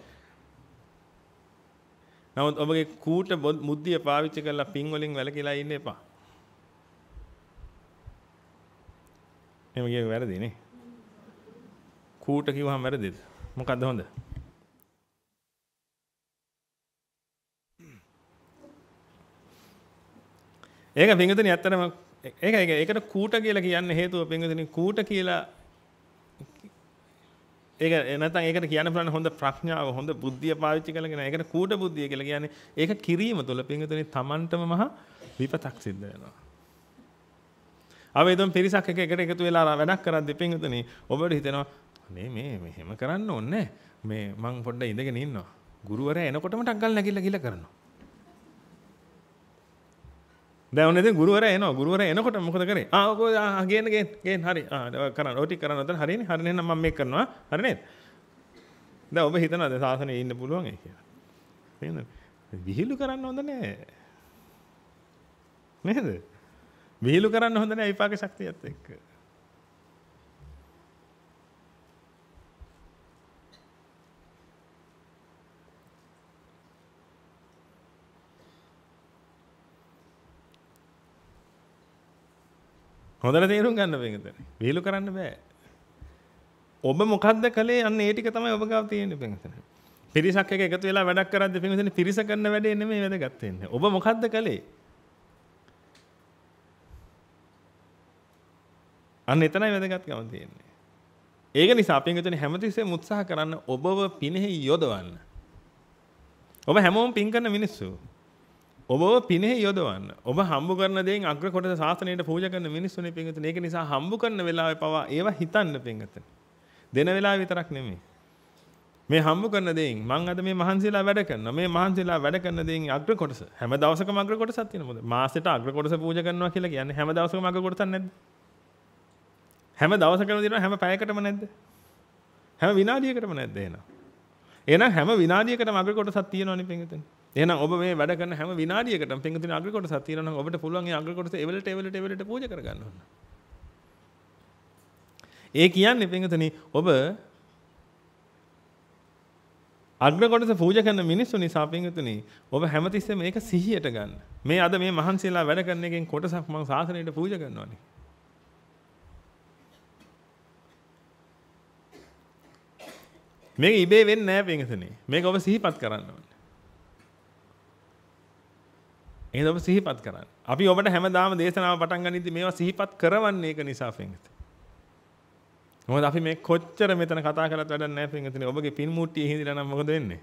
නමුත් ඔබගේ කූට මුද්දිය පාවිච්චි කරලා පින් වලින් වැළකීලා ඉන්න එපා. එහෙම කියුවේ වැරදි නේ. කූට කිව්වහම වැරදිද? මොකද්ද හොඳ? ඒක පින්විතනි ඇත්තටම ඒක ඒකට කූට කියලා කියන්න හේතුව පින්විතනි කූට කියලා ඒක නැත්නම් ඒකට කියන්න පුළුවන් හොඳ ප්‍රඥාව හොඳ බුද්ධිය පාවිච්චි කරගෙන ඒකට කූට බුද්ධිය කියලා කියන්නේ ඒක කිරීම තුළ පින්විතනේ Tamanටම මහා විපතක් සිද්ධ වෙනවා. ආවේදම් පිරිසක් එක එකට එකතු වෙලා වැඩක් කරද්දී පින්විතනේ ඔබට හිතෙනවා මේ මේ මෙහෙම කරන්න ඕනේ මේ මං පොඩ්ඩක් ඉඳගෙන ඉන්නවා. ගුරුවරයා එනකොටම ටක් ගාලා නැගිලා ගිල කරනවා. දැවන ඉතින් ගුරුවරයා එනවා ගුරුවරයා එනකොට මොකද කරේ ආ ඔකෝ ආ ගේන්න ගේන්න ගේන්න හරි ආ කරන්න ඔටි කරන්න නැතර හරිනේ හරි නේද මම මේක කරනවා හරි නේද දැන් ඔබ හිතනවාද සාසනයේ ඉන්න පුළුවන් ඒ කියලා තේරෙනවද විහිළු කරන්න හොඳ නෑ නේද විහිළු කරන්න හොඳ නෑ විපාක ශක්තියත් එක්ක හොඳට තේරුම් ගන්න පින්විතනේ. විහිළු කරන්න බෑ. ඔබ මොකද්ද කළේ? අන්න ඒ ටික තමයි ඔබ ගාව තියෙන්නේ පින්විතනේ. පිරිසක් එක එකතු වෙලා වැඩක් කරද්දී පින්විතනේ පිරිස කරන වැඩේ නෙමෙයි වැදගත් වෙන්නේ. ඔබ මොකද්ද කළේ? අන්න එතනයි වැදගත්කම තියෙන්නේ. ඒක නිසා පින්විතනේ හැමතිස්සෙම උත්සාහ කරන්න ඔබව පිනෙහි යොදවන්න. ඔබ හැමෝම පින් කරන මිනිස්සු. ඔබ පිනෙහි යොදවන්න ඔබ හම්බ කරන දේ අග්‍රකොට සාසනයට පූජ කරන මිනිස්සුන පිඟුතුනේ ඒක නිසා හම්බ කරන වෙලාවේ පවා ඒවා හිතන්න පිඟුතුනේ දෙන වෙලාව විතරක් නෙමෙයි මේ හම්බ කරන දේෙන් මං අද මේ මහන්සිලා වැඩ කරනවා මේ මහන්සිලා වැඩ කරන දේෙන් අග්‍ර කොටස හැම දවසකම අග්‍ර කොටසක් තියෙනවා මොකද මාසෙට අග්‍ර කොටස පූජා කරනවා කියලා කියන්නේ හැම දවසකම අග්‍ර කොටසක් නැද්ද හැම දවසකම දිනන හැම පැයකටම නැද්ද හැම විනාඩියකටම නැද්ද එහෙනම් එහෙනම් හැම විනාඩියකටම අග්‍ර කොටසක් තියෙනවනේ පිඟුතුනේ එහෙනම් ඔබ මේ වැඩ කරන හැම විනාඩියකටම පින්තුනේ අග්‍ර කොටසක් තියෙනවා නම් ඔබට පුළුවන් ඒ අග්‍ර කොටස එවලට එවලට එවලට පූජා කරගන්න ඕන. ඒ කියන්නේ පින්තුනේ ඔබ අග්‍ර කොටස පූජා කරන මිනිස්සු නිසා පින්තුනේ ඔබ හැමතිස්සෙම මේක සිහියට ගන්න. මේ අද මේ මහන්සියලා වැඩ කරන එකෙන් කොටසක් මම සාසනයට පූජා කරනවානේ. මේක ඉබේ වෙන්නේ නැහැ පින්තුනේ. මේක ඔබ සිහිපත් කරන්න ඕනේ. ඒ ඔබ සිහිපත් කරන්න. අපි ඔබට හැමදාම දේශනාව පටන් ගනිද්දි මේවා සිහිපත් කරවන්නේ ඒක නිසා පින්විත. මොකද අපි මේ කොච්චර මෙතන කතා කරත් වැඩක් නැහැ පින්විතනේ. ඔබගේ පින් මුට්ටිය හිඳිලා නම් මොකද වෙන්නේ?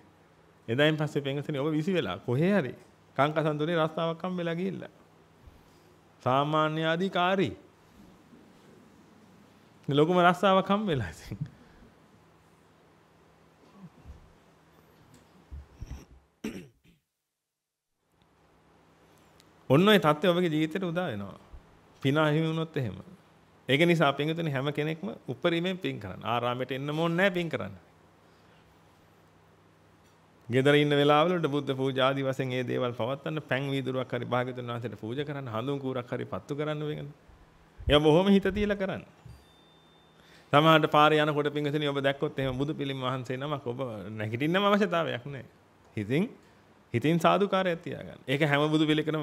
එදායින් පස්සේ පින්විතනේ ඔබ විසි වෙලා කොහේ හරි කාංකසන්තුනේ රස්තාවක් හම් වෙලා ගිහිල්ලා. සාමාන්‍ය අධිකාරී. ලොකුම රස්සාවක් හම් වෙලා ඉතින්. ඔන්න ඔය தත්ත්වය ඔබගේ ජීවිතයට උදා වෙනවා. පින අහිමි වුණොත් එහෙම. ඒක නිසා පින්විතනේ හැම කෙනෙක්ම උපරිමයෙන් පින් කරන්න. ආරාමයට එන්න ඕනේ නැහැ පින් කරන්න. ගෙදර ඉන්න වෙලාවවලට බුද්ධ පූජා ආදී වශයෙන් මේ දේවල් පවත්වන්න පැන් වීදුරුවක් හරි භාග්‍යතුන් වහන්සේට පූජා කරන්න, හඳුන් කූරක් හරි පත්තු කරන්න වෙනවා. ඒවා බොහොම හිත තියලා කරන්න. සමහරට පාරේ යනකොට පින්විතනේ ඔබ දැක්කොත් එහෙම බුදු පිළිම වහන්සේ නමක් ඔබ නැගිටින්නම අවශ්‍යතාවයක් නැහැ. ඉතින් හිතින් සාධකාරය ඇතියාගන්න ඒක හැම බුදු පිළිකන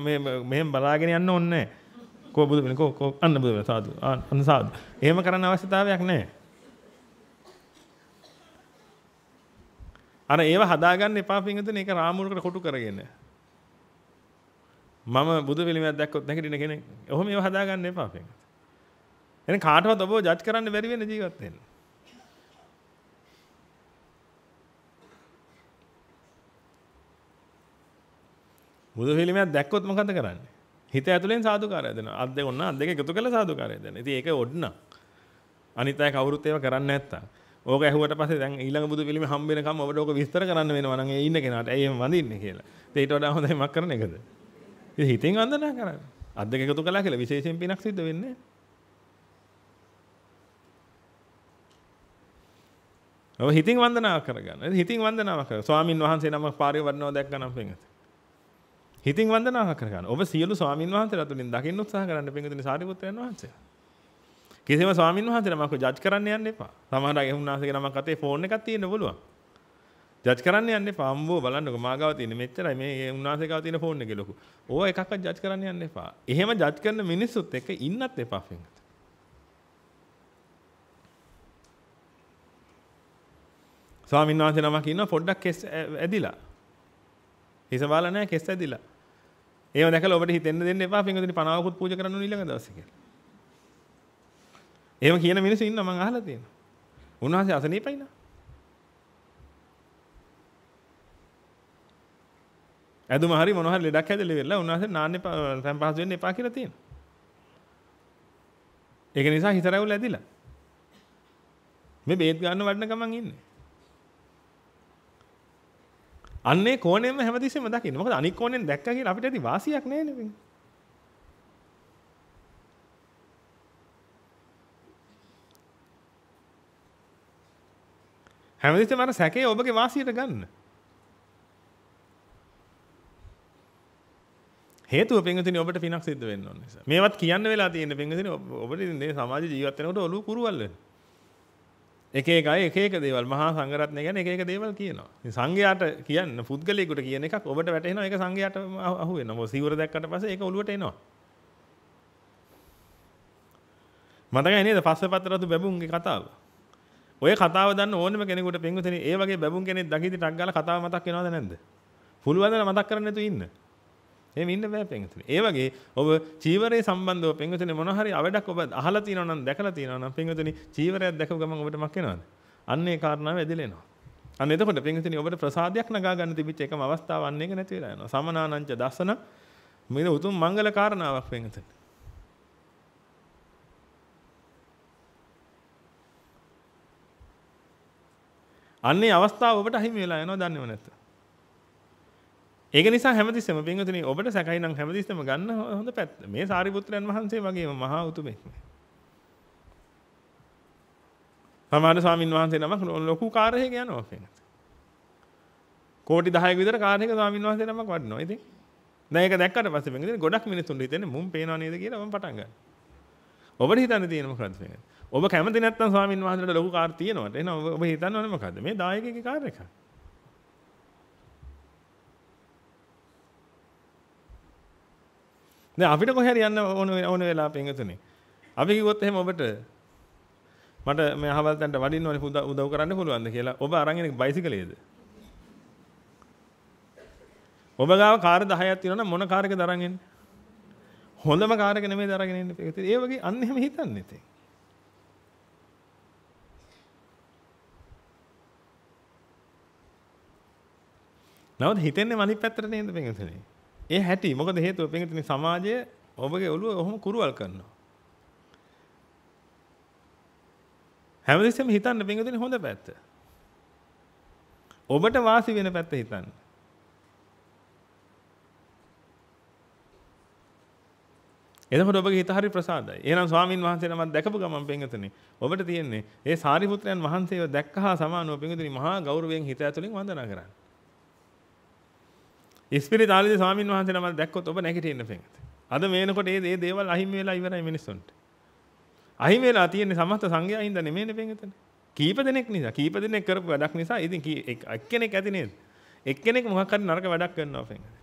මෙහෙම බලාගෙන යන්න ඔන්න කෝ බුදු පිළිකෝ කෝ අන්න බුදු සාදු අන්න සාදු එහෙම කරන්න අවශ්‍යතාවයක් නැහැ අර ඒව හදාගන්න එපා පිංගුතුනේ ඒක රාමුලකට කොටු කරගෙන මම බුදු පිළිමයක් දැක්කොත් නැගිටින කෙනෙක් ඔහොම ඒව හදාගන්න එපා පිංගුතුනේ එහෙනම් කාටවත් ඔබව ජජ් කරන්න බැරි වෙන ජීවත් වෙන්න බුදු පිළිමයක් දැක්කොත් මොකද කරන්නේ? හිත ඇතුලෙන් සාදුකාරය දෙනවා. අත් දෙක ඔන්න අත් දෙක එකතු කරලා සාදුකාරය දෙනවා. ඉතින් ඒක ඔඩ්න. අනිත් අය කවුරුත් ඒව කරන්නේ නැත්තම්. ඕක ඇහුවට පස්සේ දැන් ඊළඟ බුදු පිළිම හම්බ වෙනකම් ඔබට ඕක විස්තර කරන්න වෙනවා නම් ඒ ඉන්න කෙනාට ඇයි එහෙම වඳින්නේ කියලා. ඉතින් ඊට වඩා හොඳයි මක් කරන එකද? ඉතින් හිතෙන් වන්දනා කරන්නේ. අත් දෙක එකතු කළා කියලා විශේෂයෙන් පිනක් සිද්ධ වෙන්නේ නැහැ. ඔබ හිතින් වන්දනාවක් කරගන්න. හිතින් වන්දනාවක් කර. ස්වාමින් වහන්සේ නමක් පාරිවර්ණව දැක්කනම් පින්වත්. හිතින් වන්දනාහ කරගන්න ඔබ සියලු ස්වාමීන් වහන්සේලා තුලින් දකින්න උත්සාහ කරන්න පින්විතනි සාරිපුත්‍රයන් වහන්සේ. කිසිම ස්වාමීන් වහන්සේලා මම ජජ් කරන්න යන්න එපා. සමහර අය උන්වහන්සේගේ නමක් අතේ ෆෝන් එකක් තියෙන්න පුළුවන්. ජජ් කරන්න යන්න එපා. අම්බෝ බලන්නකෝ මාගාව තියෙන මෙච්චරයි මේ උන්වහන්සේ ගාව තියෙන ෆෝන් එකේ ලොකු. ඕවා එකක්වත් ජජ් කරන්න යන්න එපා. එහෙම ජජ් කරන මිනිස්සුත් එක්ක ඉන්නත් එපා පින්විත. ස්වාමීන් වහන්සේ නමක් ඉන්නවා පොඩ්ඩක් කෙස් ඇදිලා. හිස බලන්නේ කෙස් ඇදිලා. ඒව දැකලා ඔබට හිතෙන්න දෙන්න එපා පින්වතුනි පනාවකුත් පූජා කරන්න ඕන ඊළඟ දවසේ කියලා. එහෙම කියන මිනිස්සු ඉන්නවා මම අහලා තියෙනවා. උන්වහන්සේ අසනීපයි නා. ඇදුම හරි මොන හරි ලෙඩක් හැදෙලා ඉවරලා උන්වහන්සේ නාන්න එපා තැන් පහසු වෙන්න එපා කියලා තියෙනවා. ඒක නිසා හිතරවුල් ඇදිලා. මේ බේත් ගන්න වඩන ගමන් ඉන්නේ. අන්නේ කෝනෙම හැමතිස්සෙම දකින්න. මොකද අනික් කෝණයෙන් දැක්ක කියලා අපිට ඇති වාසියක් නෑ නේ. හැමතිස්සෙම අර සැකේ ඔබගේ වාසියට ගන්න. හේතුව පින්විතිනේ ඔබට පිනක් සිද්ධ වෙන්න ඕන නිසා. මේවත් කියන්න වෙලා තියෙන පින්විතිනේ ඔබට ඉතින් මේ සමාජ ජීවත් වෙනකොට ඔලුව කුරුවල් වෙනවා. එක එකයි එක එක දේවල් මහා සංඝරත්නය ගැන එක එක දේවල් කියනවා. ඉතින් සංඝයාට කියන්න පුද්ගලයෙකුට කියන එකක් ඔබට වැටෙනවා ඒක සංඝයාට අහු වෙනවා. මොකද සීවර දැක්කට පස්සේ ඒක ඔලුවට එනවා. මතකයි නේද පස්සේ පතරතු බැබුන්ගේ කතාව. ඔය කතාව දන්න ඕනම කෙනෙකුට පින්විතනේ ඒ වගේ බැබුන් කෙනෙක් දකිද්දි ටක් ගාලා කතාව මතක් වෙනවද නැද්ද? පුළුවන් ද මතක් කරන්නේ නැතු ඉන්න. එහෙම ඉන්න බෑ පින්වතුනි. ඒ වගේ ඔබ චීවරේ සම්බන්ධව පින්වතුනි මොන හරි අවඩක් ඔබ අහලා තියෙනවා නම් දැකලා තියෙනවා නම් පින්වතුනි චීවරයක් දැකපු ගමන් ඔබට මක් වෙනවද? අන්න ඒ කාරණාව ඇදලෙනවා. අන්න එතකොට පින්වතුනි ඔබට ප්‍රසාදයක් නගා ගන්න තිබිච්ච එකම අවස්ථාව අන්න එක නැති වෙලා යනවා. සමනානංච දසන මේක උතුම් මංගල කාරණාවක් පින්වතුනි. අන්නේ අවස්ථාව ඔබට අහිමි වෙලා යනවා දන්නේව නැත්නම් ඒක නිසා හැමතිස්සම පින්වතුනි ඔබට සැකයි නම් හැමතිස්සම ගන්න හොඳ පැත්ත. මේ සාරිපුත්‍රයන් වහන්සේ වගේම මහා උතුමෙක්. සමහර ස්වාමින් වහන්සේ නමක් ලොකු කාර් එකක යනවා පේනත්. කෝටි 10ක විතර කාර් එක ස්වාමින් වහන්සේ නමක් වඩනවා. ඉතින් දැන් ඒක දැක්කට පස්සේ පින්වතුනි ගොඩක් මිනිස්සුන් හිතන්නේ මුම් පේනව නේද කියලා මම පටන් ගන්නවා. ඔබට හිතන්න තියෙන මොකද්ද පින්වතුනි? ඔබ කැමති නැත්නම් ස්වාමින් වහන්සේට ලොකු කාර් තියෙනවට එහෙනම් ඔබ හිතන්න ඕනේ මොකද්ද? මේ දායකගේ කාර් එකක්. දැන් අපිට කොහේ යන්න ඕන ඕන වෙලා පෙඟතුනේ. අපි කිව්වොත් එහෙම ඔබට මට මේ අහවල් තැනට වඩින්න ඕනේ උදව් කරන්න පුළුවන්ද කියලා. ඔබ අරන් එන්නේ බයිසිකලයේද? ඔබ ගාව කාර් 10ක් තියෙනවා නම් මොන කාර් එකද අරන් එන්නේ? හොඳම කාර් එක නෙමෙයි අරගෙන ඉන්නේ. ඒක ඒ වගේ අන්න එහෙම හිතන්නේ ඉතින්. නමුත් හිතන්නේ අනිත් පැත්තට නේද මේ ඒ හැටි මොකද හේතුව පින්විතනි සමාජය ඔබගේ ඔළුව ඔහොම කුරුවල් කරනවා. හැමදෙස්සෙම හිතන්න පින්විතනි හොඳ පැත්ත. ඔබට වාසි වෙන පැත්ත හිතන්න. එතකොට ඔබගේ හිත හරි ප්‍රසාදයි. එහෙනම් ස්වාමින් වහන්සේ නමක් දැකපු ගමන් පින්විතනි ඔබට තියෙන්නේ ඒ සාරිපුත්‍රයන් වහන්සේව දැක්කහා සමානව පින්විතනි මහා ගෞරවයෙන් හිත ඇතුලෙන් වන්දනා කරන්න. ඉස්පිරිතාලේ ස්වාමින් වහන්සේ නමක් දැක්කොත් ඔබ නැගිටින්න පෙඟත. අද මේනකොට මේ මේ දේවල් අහිමි වෙලා ඉවරයි මිනිස්සුන්ට. අහිමි වෙලා තියෙන්නේ සමස්ත සංඝයා හින්දා නෙමෙයිනේ පෙඟතනේ. කීප දෙනෙක් නිසා කීප දෙනෙක් කරපු වැඩක් නිසා ඉතින් එක්කෙනෙක් ඇති නේද? එක්කෙනෙක් මොකක් හරි නරක වැඩක් කරනවා පෙඟතනේ.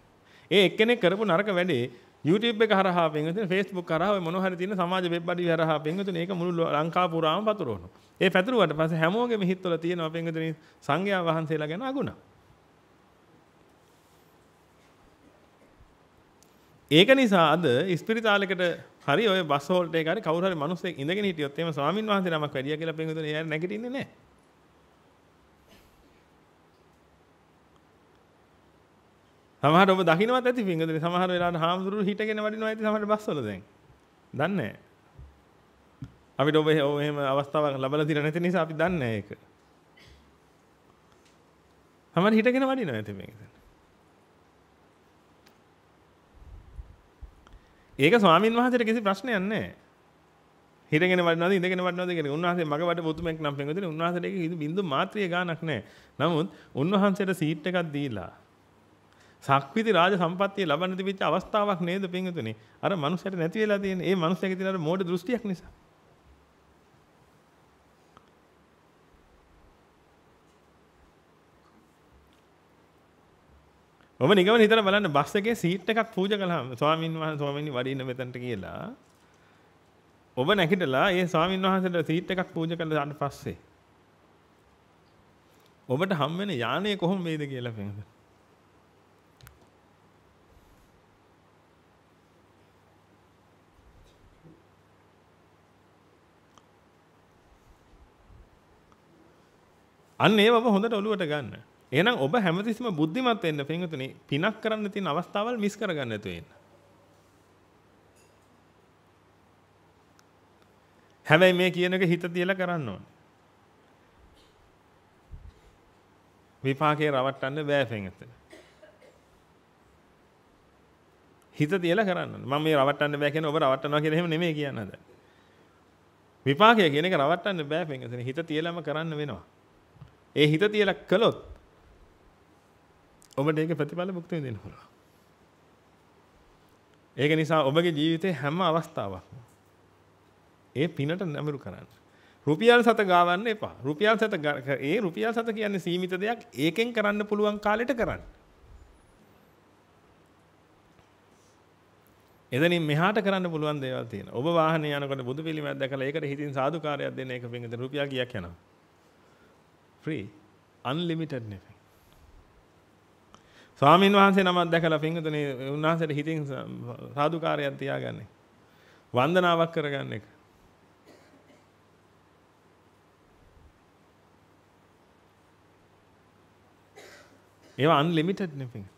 ඒ එක්කෙනෙක් කරපු නරක වැඩේ YouTube එක හරහා පෙන්වතුනේ Facebook හරහා ඔය මොන හරි තියෙන සමාජ වෙබ් අඩවි හරහා පෙන්වතුනේ ඒක මුළු ලංකා පුරාම පතුරවනවා. ඒ පැතුරුවට පස්සේ හැමෝගෙම හිතවල තියෙනවා පෙන්වතුනේ සංඝයා වහන්සේලා ගැන අගුණා. ඒක නිසා අද ස්පිරිතාලෙකට හරි ඔය බස් හෝල්ට් එකේ හරි කවුරු හරි මිනිස්සෙක් ඉඳගෙන හිටියොත් එහෙම ස්වාමින් වහන්සේ නමක් වැඩියා කියලා පෙන්වතුනේ එයා නැගිටින්නේ නැහැ. සමහර ඔබ දකින්නවත් ඇති පිංගුදේ සමහර වෙලාවට හාමුදුරු හිටගෙන වඩිනවා ඇති සමහර බස්වල දැන්. දන්නේ නැහැ. අපිට ඔබ එහෙම අවස්ථාවක් ලැබලා තියෙන නැති නිසා අපි දන්නේ නැහැ ඒක. සමහර හිටගෙන වඩිනවා ඇති මේක. ඒක ස්වාමීන් වහන්සේට කිසි ප්‍රශ්නයක් නැහැ. හිරගෙන වඩනවාද ඉඳගෙන වඩනවාද කියන උන්වහන්සේ මග වට මුතුමෙක් නම් පෙන්වදින උන්වහන්සේට ඒක කිසි බින්දු මාත්‍රිය ගාණක් නැහැ. නමුත් උන්වහන්සේට සීට් එකක් දීලා සක්විති රාජ සම්පත්තිය ලබන්න තිබිච්ච අවස්ථාවක් නේද පින්වතුනි? අර මනුස්සයට නැති වෙලා තියෙන. ඒ මනුස්සයාගේ තියෙන අර මෝඩ දෘෂ්ටියක් නිසා. ඔබ නිකම හිතර බලන්න බස් එකේ සීට් එකක් පූජ කළාම ස්වාමින් වහන්සේ ස්වාමීන් වඩින්න මෙතනට කියලා ඔබ නැගිටලා ඒ ස්වාමින් වහන්සේට සීට් එකක් පූජ කළාට පස්සේ ඔබට හම් වෙන යානය කොහොම වේද කියලා පෙන්වන්න. අන්න ඒ බබ හොඳට ඔලුවට ගන්න. එහෙනම් ඔබ හැමතිස්සම බුද්ධිමත් වෙන්න පින්වතුනි පිනක් කරන්න තියෙන අවස්ථාවල් මිස් කරගන්න නැතුව ඉන්න. හැබැයි මේ කියන එක හිත තියලා කරන්න ඕනේ. විපාකේ රවට්ටන්න බෑ පින්වතුනි. හිත තියලා කරන්න ඕනේ. මම මේ රවට්ටන්න බෑ කියන්නේ ඔබ රවට්ටනවා කියලා එහෙම නෙමෙයි කියන්නේ හදන්නේ. විපාකය කියන එක රවට්ටන්න බෑ පින්වතුනි. හිත තියලාම කරන්න වෙනවා. ඒ හිත තියලා කළොත් ඔබට ඒක ප්‍රතිඵල භුක්ති විඳින්න පුළුවන්. ඒක නිසා ඔබගේ ජීවිතේ හැම අවස්ථාවක්ම ඒ පිනට නැඹුරු කරන්න. රුපියල් සත ගාවන්න එපා. රුපියල් සත ඒ රුපියල් සත කියන්නේ සීමිත දෙයක්. ඒකෙන් කරන්න පුළුවන් කාලෙට කරන්න. එතනින් මෙහාට කරන්න පුළුවන් දේවල් තියෙනවා. ඔබ වාහනේ යනකොට බුදු පිළිමයක් දැකලා ඒකට හිතින් සාදුකාරයක් දෙන්න ඒක පිංගුද රුපියක් කීයක් යනවා. ෆ්‍රී. අන්ලිමිටඩ් නේ. ස්වාමීන් වහන්සේ නමක් දැකලා පින්වතුනි උන්වහන්සේට හිතින් සාදුකාරයක් තියාගන්නේ. වන්දනාවක් කරගන්න එක. ඒවා අන්ලිමිටඩ් නේ පින්.